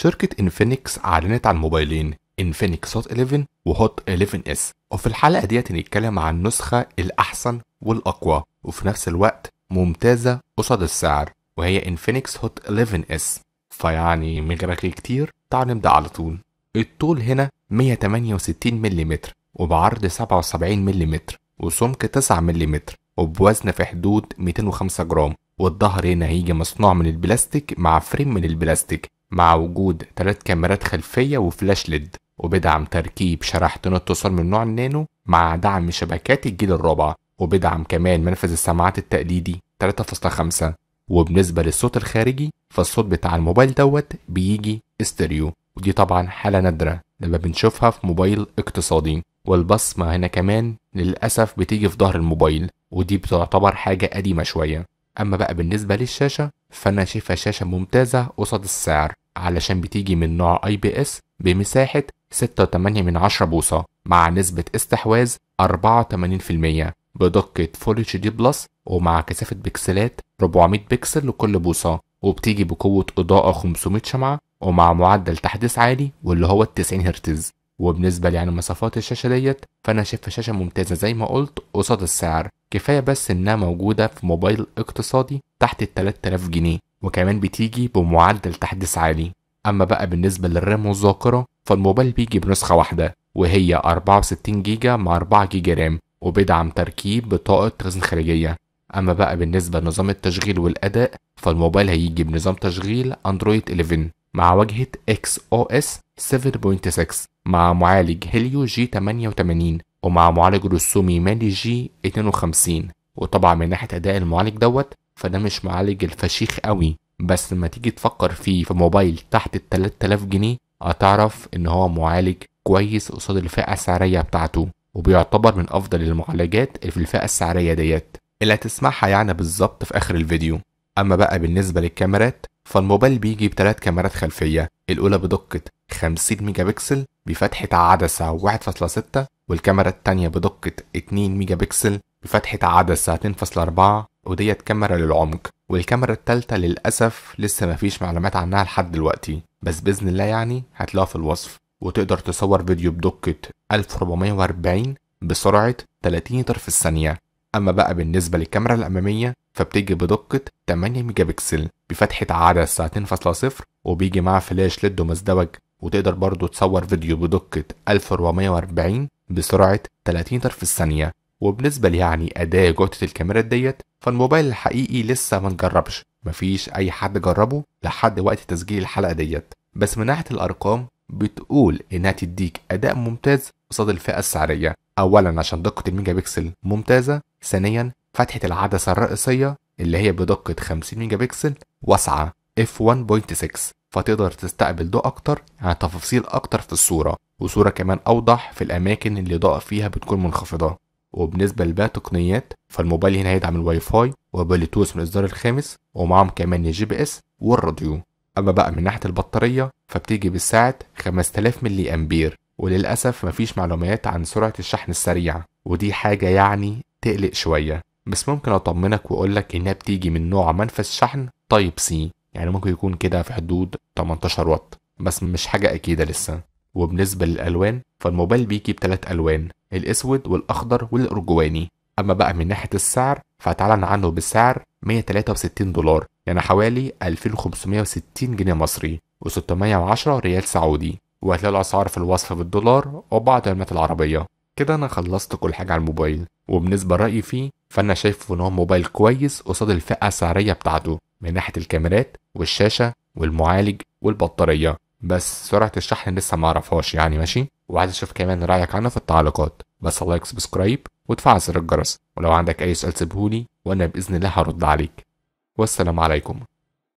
شركة انفينكس أعلنت عن موبايلين انفينكس هوت 11 وهوت 11 اس وفي الحلقة ديت هنتكلم عن النسخة الأحسن والأقوى وفي نفس الوقت ممتازة قصاد السعر وهي انفينكس هوت 11 اس فيعني من غير كتير تعالوا نبدأ على طول الطول هنا 168 ملم وبعرض 77 ملم وسمك 9 ملم وبوزن في حدود 205 جرام والظهر هنا هيجي مصنوع من البلاستيك مع فريم من البلاستيك مع وجود ثلاث كاميرات خلفية وفلاش ليد وبيدعم تركيب شريحتين اتصال من نوع النانو مع دعم شبكات الجيل الرابع وبيدعم كمان منفذ السماعات التقليدي 3.5 وبالنسبة للصوت الخارجي فالصوت بتاع الموبايل دوت بيجي استريو ودي طبعا حالة نادرة لما بنشوفها في موبايل اقتصادي والبصمة هنا كمان للأسف بتيجي في ظهر الموبايل ودي بتعتبر حاجة قديمة شوية اما بقى بالنسبه للشاشه فانا شايفها شاشه ممتازه قصاد السعر علشان بتيجي من نوع اي بي اس بمساحه 6.8 من 10 بوصه مع نسبه استحواذ 84% بدقه فول اتش دي بلس ومع كثافه بكسلات 400 بكسل لكل بوصه وبتيجي بقوه اضاءه 500 شمعه ومع معدل تحديث عالي واللي هو 90 هرتز وبالنسبة يعني مسافات الشاشة ديت فأنا شايفها شاشة ممتازة زي ما قلت قصاد السعر كفاية بس إنها موجودة في موبايل اقتصادي تحت ال 3000 جنيه وكمان بتيجي بمعدل تحديث عالي أما بقى بالنسبة للرام والذاكرة فالموبايل بيجي بنسخة واحدة وهي 64 جيجا مع 4 جيجا رام وبيدعم تركيب بطاقة رزن خارجية أما بقى بالنسبة لنظام التشغيل والأداء فالموبايل هيجي بنظام تشغيل أندرويد 11 مع واجهة XOS 7.6 مع معالج هيليو جي 88 ومع معالج رسومي مالي جي 52 وطبعا من ناحية أداء المعالج دوت فده مش معالج الفشيخ قوي بس لما تيجي تفكر فيه في موبايل تحت ال 3000 جنيه هتعرف ان هو معالج كويس قصاد الفئة السعرية بتاعته وبيعتبر من افضل المعالجات اللي في الفئة السعرية ديت اللي هتسمعها يعني بالظبط في اخر الفيديو اما بقى بالنسبة للكاميرات فالموبايل بيجي بثلاث كاميرات خلفية الأولى بدقة 50 ميجا بكسل بفتحة عدسة 1.6 والكاميرا التانية بدقة 2 ميجا بكسل بفتحة عدسة 2.4 وديت كاميرا للعمق والكاميرا التالتة للأسف لسه مفيش معلومات عنها لحد دلوقتي بس بإذن الله يعني هتلاقوها في الوصف وتقدر تصور فيديو بدقة 1440 بسرعة 30 متر في الثانية أما بقى بالنسبة للكاميرا الأمامية فبتيجي بدقة 8 ميجا بكسل بفتحة عدسة 2.0 وبيجي معاه فلاش ليد مزدوج وتقدر برضه تصور فيديو بدقة 1440 بسرعة 30 طرف في الثانية وبالنسبة يعني أداة جودة الكاميرات ديت فالموبايل الحقيقي لسه ما نجربش مفيش أي حد جربه لحد وقت تسجيل الحلقة ديت بس من ناحية الأرقام بتقول إنها تديك أداء ممتاز قصاد الفئة السعرية أولا عشان دقة الميجا بكسل ممتازة ثانيا فتحة العدسة الرئيسية اللي هي بدقة 50 ميجا بكسل واسعة f1.6 فتقدر تستقبل ضوء اكتر يعني تفاصيل اكتر في الصورة وصورة كمان اوضح في الاماكن اللي الاضاءة فيها بتكون منخفضة وبالنسبة لباقي تقنيات فالموبايل هنا هيدعم الواي فاي وبلوتوث من الاصدار الخامس ومعاهم كمان الجي بي اس والراديو اما بقى من ناحية البطارية فبتيجي بالساعة 5000 ملي امبير وللأسف مفيش معلومات عن سرعة الشحن السريع ودي حاجة يعني تقلق شوية بس ممكن أطمنك وأقولك إنها بتيجي من نوع منفذ شحن تايب سي يعني ممكن يكون كده في حدود 18 واط بس مش حاجة أكيدة لسه وبالنسبة للألوان فالموبايل بيجي بثلاث ألوان الأسود والأخضر والأرجواني أما بقى من ناحية السعر فتعلن عنه بسعر 163 دولار يعني حوالي 2560 جنيه مصري و610 ريال سعودي وهتلاقي الأسعار في الوصف بالدولار وبعض علامات العربية كده أنا خلصت كل حاجة على الموبايل وبالنسبة لرأيي فيه فأنا شايفه إن هو موبايل كويس قصاد الفئة السعرية بتاعته من ناحية الكاميرات والشاشة والمعالج والبطارية بس سرعة الشحن لسه معرفهاش يعني ماشي وعايز اشوف كمان رايك عنها في التعليقات بس لايك سبسكرايب وتفعل زر الجرس ولو عندك اي سؤال سيبهولي وانا باذن الله هرد عليك والسلام عليكم